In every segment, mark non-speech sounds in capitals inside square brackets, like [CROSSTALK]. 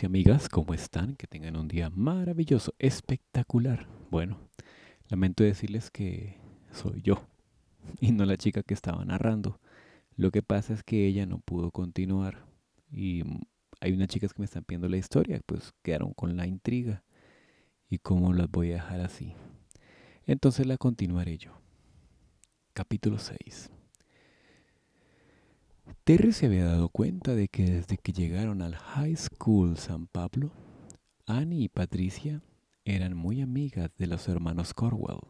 y amigas, ¿cómo están? Que tengan un día maravilloso, espectacular. Bueno, lamento decirles que soy yo y no la chica que estaba narrando. Lo que pasa es que ella no pudo continuar y hay unas chicas que me están pidiendo la historia, pues quedaron con la intriga y cómo las voy a dejar así. Entonces la continuaré yo. Capítulo 6. Terry se había dado cuenta de que desde que llegaron al High School San Pablo, Annie y Patricia eran muy amigas de los hermanos Corwell.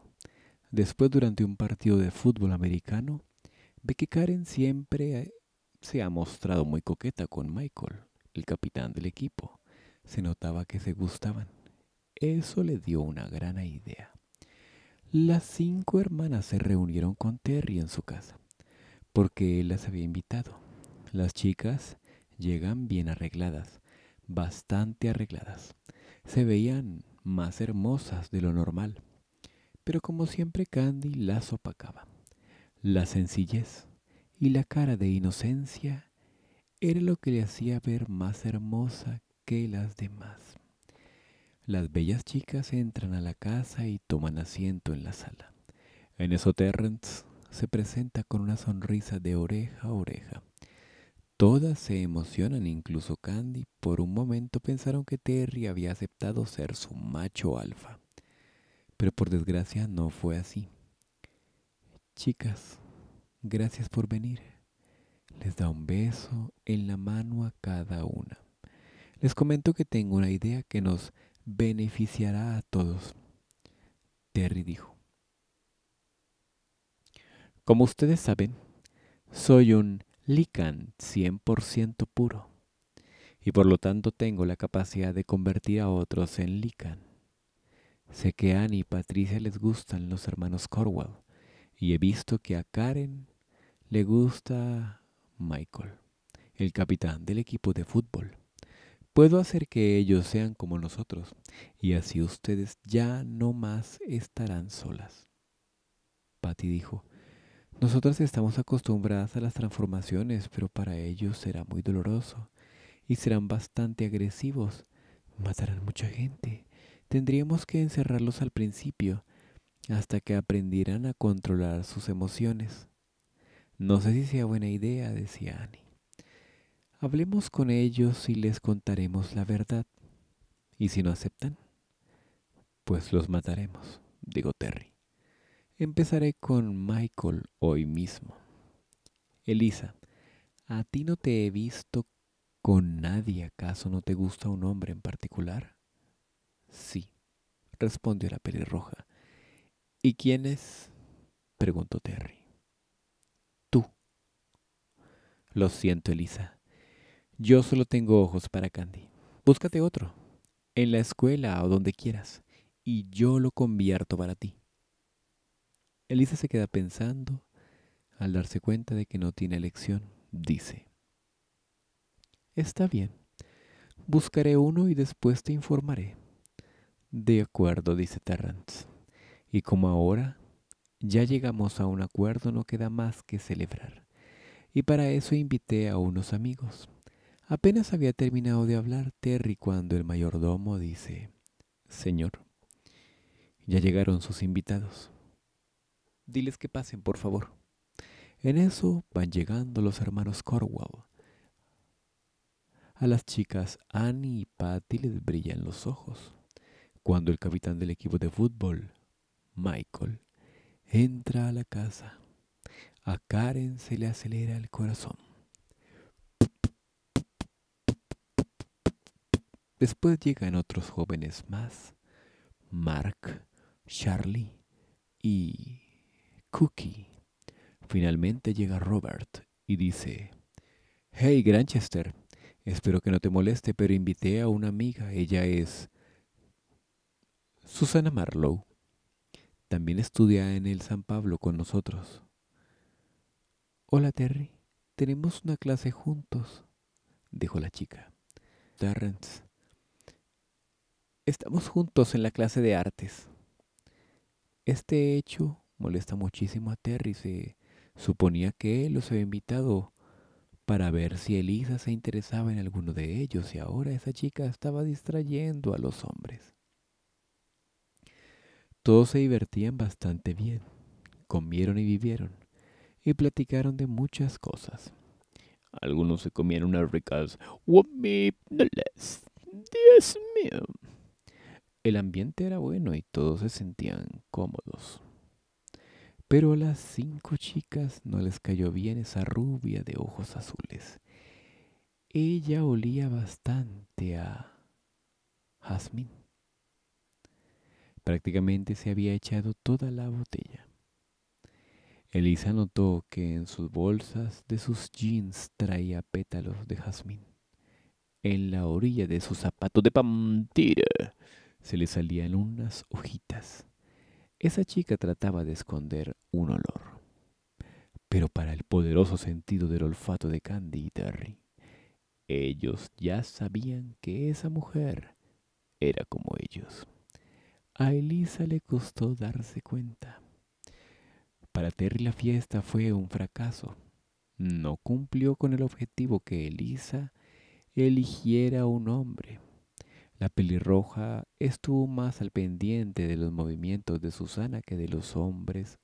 Después, durante un partido de fútbol americano, ve que Karen siempre eh, se ha mostrado muy coqueta con Michael, el capitán del equipo. Se notaba que se gustaban. Eso le dio una gran idea. Las cinco hermanas se reunieron con Terry en su casa porque él las había invitado. Las chicas llegan bien arregladas, bastante arregladas. Se veían más hermosas de lo normal. Pero como siempre Candy las opacaba. La sencillez y la cara de inocencia era lo que le hacía ver más hermosa que las demás. Las bellas chicas entran a la casa y toman asiento en la sala. En eso Terrence se presenta con una sonrisa de oreja a oreja. Todas se emocionan, incluso Candy. Por un momento pensaron que Terry había aceptado ser su macho alfa. Pero por desgracia no fue así. Chicas, gracias por venir. Les da un beso en la mano a cada una. Les comento que tengo una idea que nos beneficiará a todos. Terry dijo. Como ustedes saben, soy un Lican 100% puro y por lo tanto tengo la capacidad de convertir a otros en Likan. Sé que a Annie y Patricia les gustan los hermanos Corwell y he visto que a Karen le gusta Michael, el capitán del equipo de fútbol. Puedo hacer que ellos sean como nosotros y así ustedes ya no más estarán solas. Patty dijo, nosotras estamos acostumbradas a las transformaciones, pero para ellos será muy doloroso y serán bastante agresivos. Matarán mucha gente. Tendríamos que encerrarlos al principio hasta que aprendieran a controlar sus emociones. No sé si sea buena idea, decía Annie. Hablemos con ellos y les contaremos la verdad. ¿Y si no aceptan? Pues los mataremos, dijo Terry. Empezaré con Michael hoy mismo. Elisa, ¿a ti no te he visto con nadie? ¿Acaso no te gusta un hombre en particular? Sí, respondió la pelirroja. ¿Y quién es? preguntó Terry. Tú. Lo siento, Elisa. Yo solo tengo ojos para Candy. Búscate otro, en la escuela o donde quieras, y yo lo convierto para ti. Elisa se queda pensando al darse cuenta de que no tiene elección. Dice, Está bien, buscaré uno y después te informaré. De acuerdo, dice Terrance. Y como ahora ya llegamos a un acuerdo, no queda más que celebrar. Y para eso invité a unos amigos. Apenas había terminado de hablar Terry cuando el mayordomo dice, Señor, ya llegaron sus invitados. Diles que pasen, por favor. En eso van llegando los hermanos Corwell. A las chicas Annie y Patty les brillan los ojos. Cuando el capitán del equipo de fútbol, Michael, entra a la casa, a Karen se le acelera el corazón. Después llegan otros jóvenes más, Mark, Charlie y Cookie. Finalmente llega Robert y dice, Hey Granchester, espero que no te moleste, pero invité a una amiga, ella es Susana Marlowe. También estudia en el San Pablo con nosotros. Hola Terry, tenemos una clase juntos, dijo la chica. Terrence, estamos juntos en la clase de artes. Este hecho molesta muchísimo a Terry. Se suponía que él los había invitado para ver si Elisa se interesaba en alguno de ellos y ahora esa chica estaba distrayendo a los hombres. Todos se divertían bastante bien, comieron y vivieron, y platicaron de muchas cosas. Algunos se comían unas ricas less. Dios mío. El ambiente era bueno y todos se sentían cómodos. Pero a las cinco chicas no les cayó bien esa rubia de ojos azules. Ella olía bastante a jazmín. Prácticamente se había echado toda la botella. Elisa notó que en sus bolsas de sus jeans traía pétalos de jazmín. En la orilla de sus zapatos de pantera se le salían unas hojitas. Esa chica trataba de esconder un olor. Pero para el poderoso sentido del olfato de Candy y Terry, ellos ya sabían que esa mujer era como ellos. A Elisa le costó darse cuenta. Para Terry la fiesta fue un fracaso. No cumplió con el objetivo que Elisa eligiera un hombre. La pelirroja estuvo más al pendiente de los movimientos de Susana que de los hombres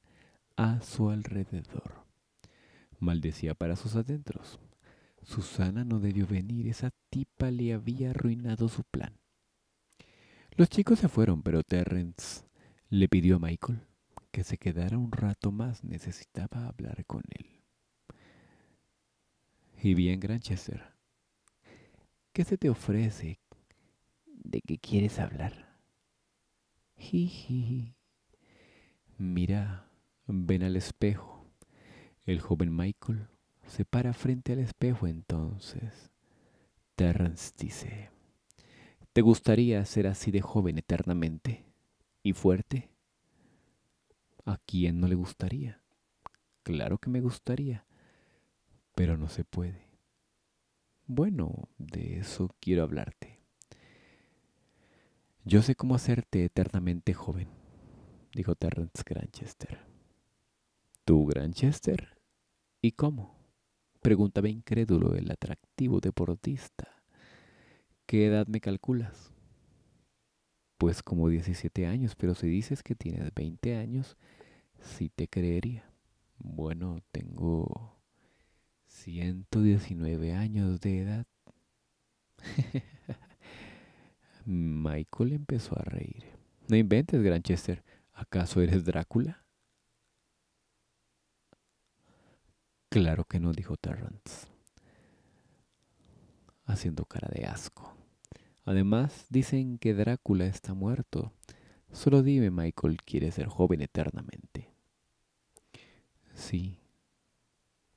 a su alrededor. Maldecía para sus adentros. Susana no debió venir, esa tipa le había arruinado su plan. Los chicos se fueron, pero Terrence le pidió a Michael que se quedara un rato más, necesitaba hablar con él. Y bien, Granchester, ¿qué se te ofrece? de qué quieres hablar. Jiji. Mira, ven al espejo. El joven Michael se para frente al espejo entonces. Terrence dice, ¿te gustaría ser así de joven eternamente y fuerte? ¿A quién no le gustaría? Claro que me gustaría, pero no se puede. Bueno, de eso quiero hablarte. Yo sé cómo hacerte eternamente joven, dijo Terence Granchester. ¿Tú, Granchester? ¿Y cómo? Preguntaba incrédulo el atractivo deportista. ¿Qué edad me calculas? Pues como 17 años, pero si dices que tienes 20 años, sí te creería. Bueno, tengo 119 años de edad. [LAUGHS] Michael empezó a reír. No inventes, Granchester. ¿Acaso eres Drácula? Claro que no, dijo Terrance, haciendo cara de asco. Además, dicen que Drácula está muerto. Solo dime, Michael, ¿quieres ser joven eternamente? Sí.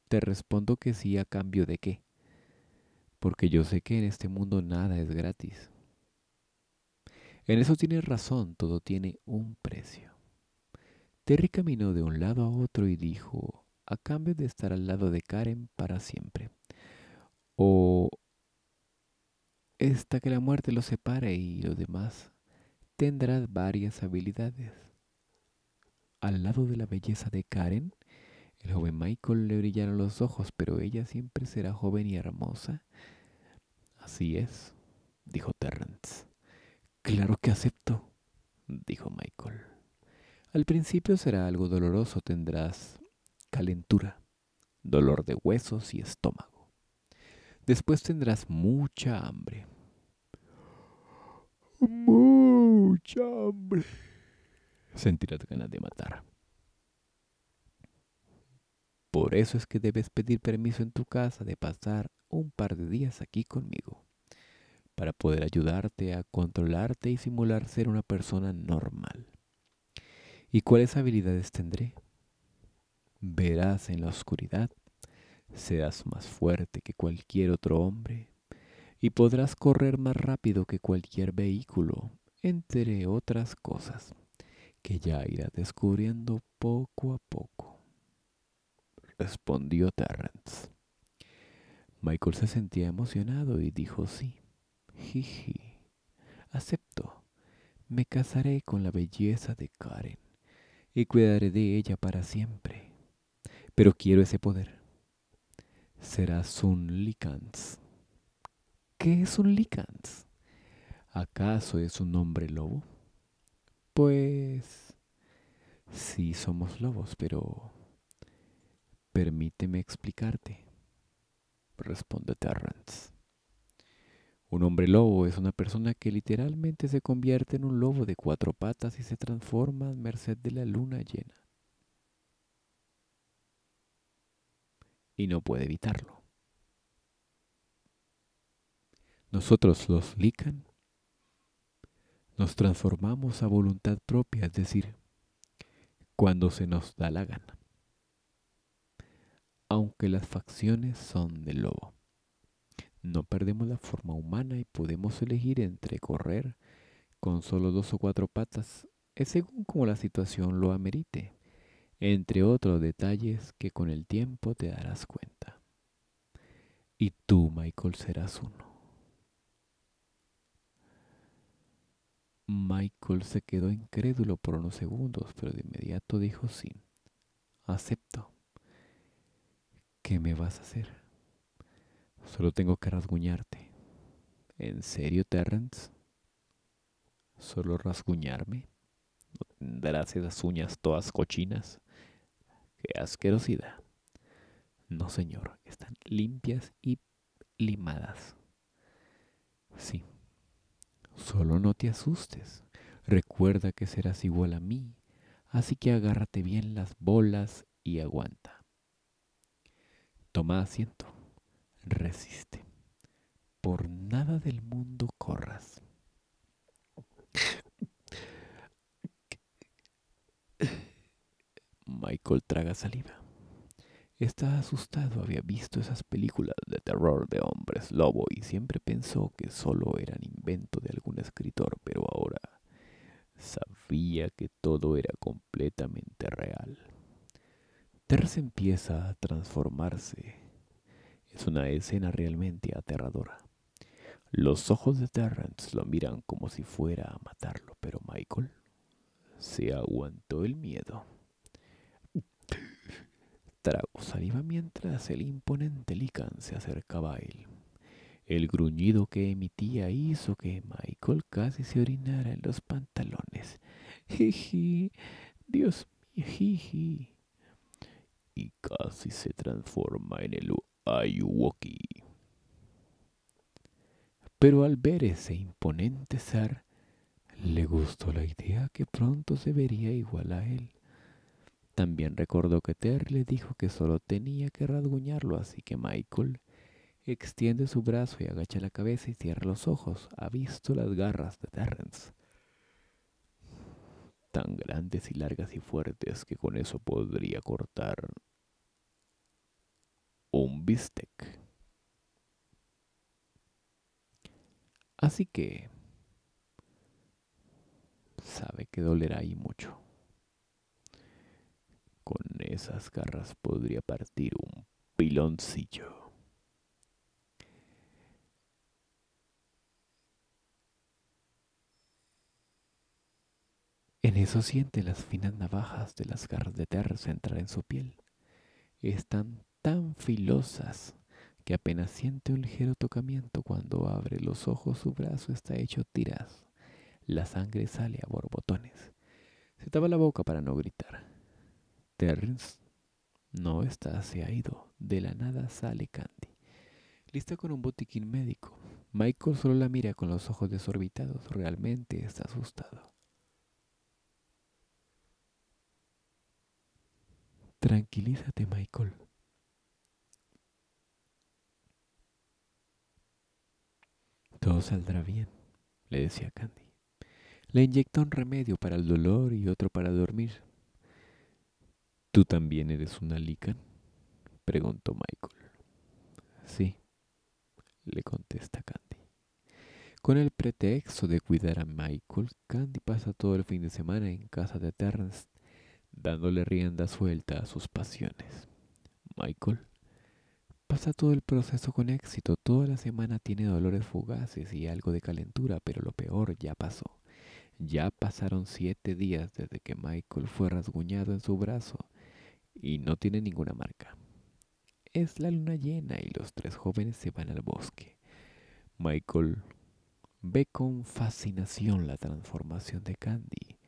Te respondo que sí a cambio de qué. Porque yo sé que en este mundo nada es gratis. En eso tienes razón, todo tiene un precio. Terry caminó de un lado a otro y dijo, a cambio de estar al lado de Karen para siempre, o hasta que la muerte lo separe y lo demás, tendrás varias habilidades. Al lado de la belleza de Karen, el joven Michael le brillaron los ojos, pero ella siempre será joven y hermosa. Así es, dijo Terrence. Claro que acepto, dijo Michael. Al principio será algo doloroso, tendrás calentura, dolor de huesos y estómago. Después tendrás mucha hambre. Mucha hambre. Sentirás ganas de matar. Por eso es que debes pedir permiso en tu casa de pasar un par de días aquí conmigo para poder ayudarte a controlarte y simular ser una persona normal. ¿Y cuáles habilidades tendré? Verás en la oscuridad, serás más fuerte que cualquier otro hombre y podrás correr más rápido que cualquier vehículo, entre otras cosas, que ya irás descubriendo poco a poco. Respondió Terrence. Michael se sentía emocionado y dijo sí. Jiji, acepto. Me casaré con la belleza de Karen y cuidaré de ella para siempre. Pero quiero ese poder. ¿Serás un Likans. ¿Qué es un Likans? ¿Acaso es un hombre lobo? Pues... Sí, somos lobos, pero... Permíteme explicarte, responde Terrence. Un hombre lobo es una persona que literalmente se convierte en un lobo de cuatro patas y se transforma a merced de la luna llena. Y no puede evitarlo. Nosotros los lican nos transformamos a voluntad propia, es decir, cuando se nos da la gana, aunque las facciones son del lobo no perdemos la forma humana y podemos elegir entre correr con solo dos o cuatro patas, según como la situación lo amerite, entre otros detalles que con el tiempo te darás cuenta. Y tú, Michael, serás uno. Michael se quedó incrédulo por unos segundos, pero de inmediato dijo sí. Acepto. ¿Qué me vas a hacer? Solo tengo que rasguñarte. ¿En serio, Terrence? ¿Solo rasguñarme? ¿Darás tendrás esas uñas todas cochinas? ¡Qué asquerosidad! No, señor, están limpias y limadas. Sí, solo no te asustes. Recuerda que serás igual a mí, así que agárrate bien las bolas y aguanta. Toma asiento resiste. Por nada del mundo corras. Michael traga saliva. Está asustado, había visto esas películas de terror de hombres lobo y siempre pensó que solo eran invento de algún escritor, pero ahora sabía que todo era completamente real. Terce empieza a transformarse una escena realmente aterradora. Los ojos de Terrence lo miran como si fuera a matarlo, pero Michael se aguantó el miedo. Trago saliva mientras el imponente Lican se acercaba a él. El gruñido que emitía hizo que Michael casi se orinara en los pantalones. [LAUGHS] Jiji, Dios mío, jiji. Y casi se transforma en el pero al ver ese imponente ser, le gustó la idea que pronto se vería igual a él. También recordó que Ter le dijo que solo tenía que rasguñarlo, así que Michael extiende su brazo y agacha la cabeza y cierra los ojos. Ha visto las garras de Terrence. Tan grandes y largas y fuertes que con eso podría cortar bistec. Así que sabe que dolerá y mucho. Con esas garras podría partir un piloncillo. En eso siente las finas navajas de las garras de terra entrar en su piel. Están tan filosas que apenas siente un ligero tocamiento cuando abre los ojos su brazo está hecho tiras. La sangre sale a borbotones. Se tapa la boca para no gritar. Terrence no está, se ha ido. De la nada sale Candy. Lista con un botiquín médico. Michael solo la mira con los ojos desorbitados. Realmente está asustado. Tranquilízate, Michael. Todo saldrá bien, le decía Candy. Le inyectó un remedio para el dolor y otro para dormir. ¿Tú también eres una lican? preguntó Michael. Sí, le contesta Candy. Con el pretexto de cuidar a Michael, Candy pasa todo el fin de semana en casa de Terrence, dándole rienda suelta a sus pasiones. Michael Pasa todo el proceso con éxito, toda la semana tiene dolores fugaces y algo de calentura, pero lo peor ya pasó. Ya pasaron siete días desde que Michael fue rasguñado en su brazo y no tiene ninguna marca. Es la luna llena y los tres jóvenes se van al bosque. Michael ve con fascinación la transformación de Candy.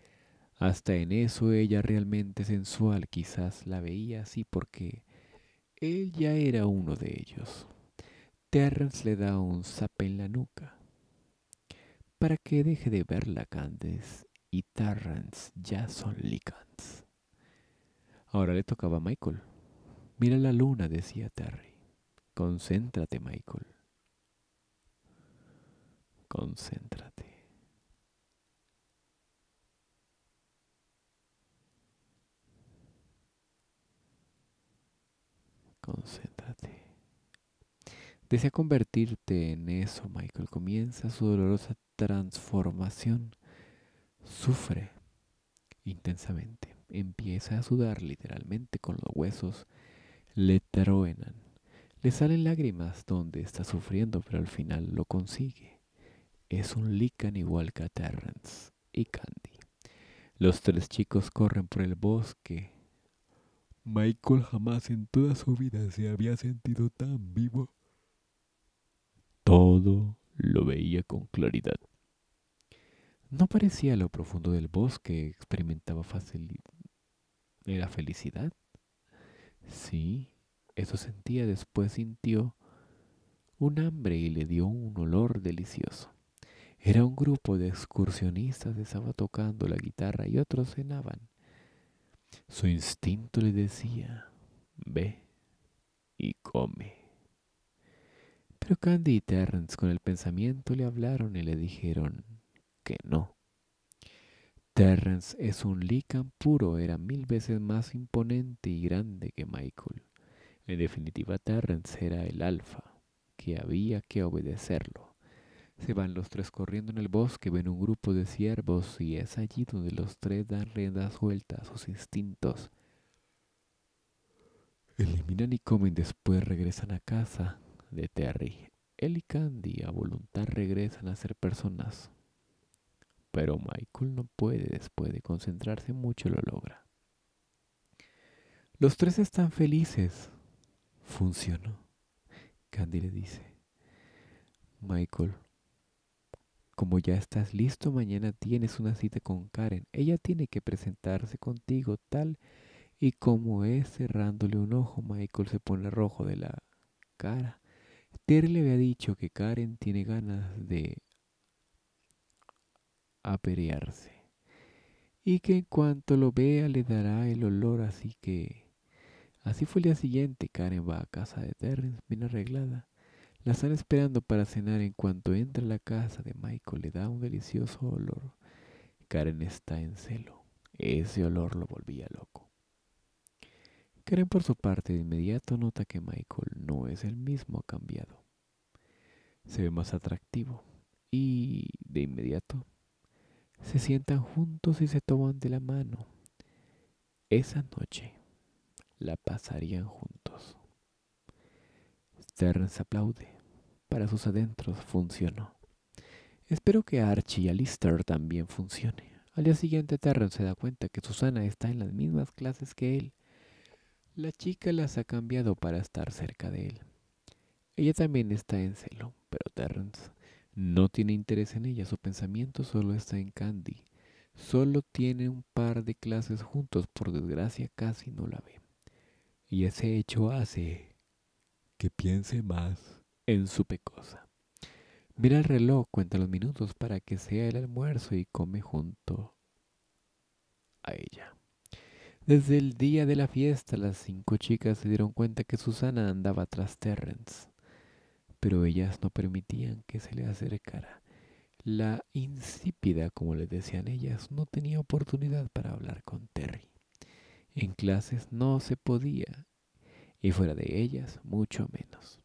Hasta en eso ella realmente sensual, quizás la veía así porque él ya era uno de ellos. Terrence le da un zape en la nuca. Para que deje de ver la Candes y Terrence ya son Licans. Ahora le tocaba a Michael. Mira la luna, decía Terry. Concéntrate, Michael. Concéntrate. Concéntrate. Desea convertirte en eso, Michael. Comienza su dolorosa transformación. Sufre intensamente. Empieza a sudar literalmente con los huesos. Le truenan. Le salen lágrimas donde está sufriendo, pero al final lo consigue. Es un Lican igual que a Terrence y Candy. Los tres chicos corren por el bosque Michael jamás en toda su vida se había sentido tan vivo. Todo lo veía con claridad. No parecía lo profundo del bosque, experimentaba fácil. la felicidad? Sí, eso sentía. Después sintió un hambre y le dio un olor delicioso. Era un grupo de excursionistas estaba tocando la guitarra y otros cenaban. Su instinto le decía, ve y come. Pero Candy y Terrence con el pensamiento le hablaron y le dijeron que no. Terrence es un lican puro, era mil veces más imponente y grande que Michael. En definitiva, Terrence era el alfa, que había que obedecerlo. Se van los tres corriendo en el bosque, ven un grupo de ciervos y es allí donde los tres dan rienda suelta a sus instintos. Eliminan y comen, después regresan a casa de Terry. Él y Candy a voluntad regresan a ser personas. Pero Michael no puede, después de concentrarse mucho lo logra. Los tres están felices. Funcionó. Candy le dice. Michael, como ya estás listo, mañana tienes una cita con Karen. Ella tiene que presentarse contigo tal y como es cerrándole un ojo. Michael se pone rojo de la cara. Terry le había dicho que Karen tiene ganas de aperearse y que en cuanto lo vea le dará el olor, así que... Así fue el día siguiente, Karen va a casa de Terry, bien arreglada la están esperando para cenar en cuanto entra la casa de Michael. Le da un delicioso olor. Karen está en celo. Ese olor lo volvía loco. Karen por su parte de inmediato nota que Michael no es el mismo, cambiado. Se ve más atractivo y de inmediato se sientan juntos y se toman de la mano. Esa noche la pasarían juntos. Stern se aplaude para sus adentros funcionó. Espero que Archie y Alistair también funcione. Al día siguiente Terrence se da cuenta que Susana está en las mismas clases que él. La chica las ha cambiado para estar cerca de él. Ella también está en celo, pero Terrence no tiene interés en ella, su pensamiento solo está en Candy. Solo tiene un par de clases juntos, por desgracia casi no la ve. Y ese hecho hace que piense más en su pecosa. Mira el reloj, cuenta los minutos para que sea el almuerzo y come junto a ella. Desde el día de la fiesta, las cinco chicas se dieron cuenta que Susana andaba tras Terrence, pero ellas no permitían que se le acercara. La insípida, como le decían ellas, no tenía oportunidad para hablar con Terry. En clases no se podía, y fuera de ellas mucho menos.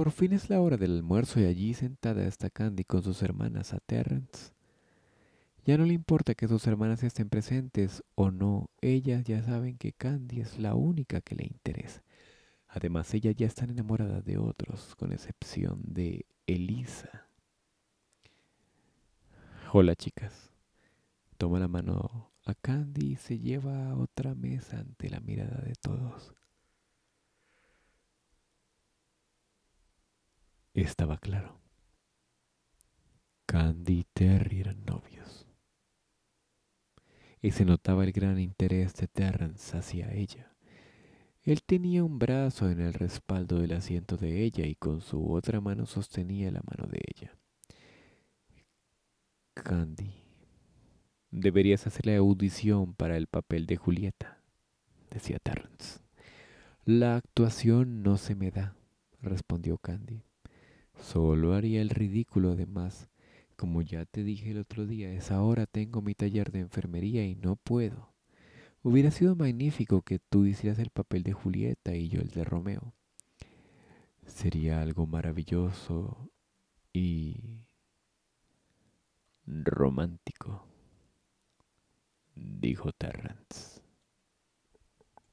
Por fin es la hora del almuerzo y allí sentada está Candy con sus hermanas a Terrence. Ya no le importa que sus hermanas estén presentes o no, ellas ya saben que Candy es la única que le interesa. Además, ellas ya están enamoradas de otros, con excepción de Elisa. Hola chicas. Toma la mano a Candy y se lleva a otra mesa ante la mirada de todos. estaba claro. Candy y Terry eran novios. Y se notaba el gran interés de Terrence hacia ella. Él tenía un brazo en el respaldo del asiento de ella y con su otra mano sostenía la mano de ella. Candy, deberías hacer la audición para el papel de Julieta, decía Terrence. La actuación no se me da, respondió Candy. Solo haría el ridículo además. Como ya te dije el otro día, es ahora tengo mi taller de enfermería y no puedo. Hubiera sido magnífico que tú hicieras el papel de Julieta y yo el de Romeo. Sería algo maravilloso y romántico, dijo Terrence.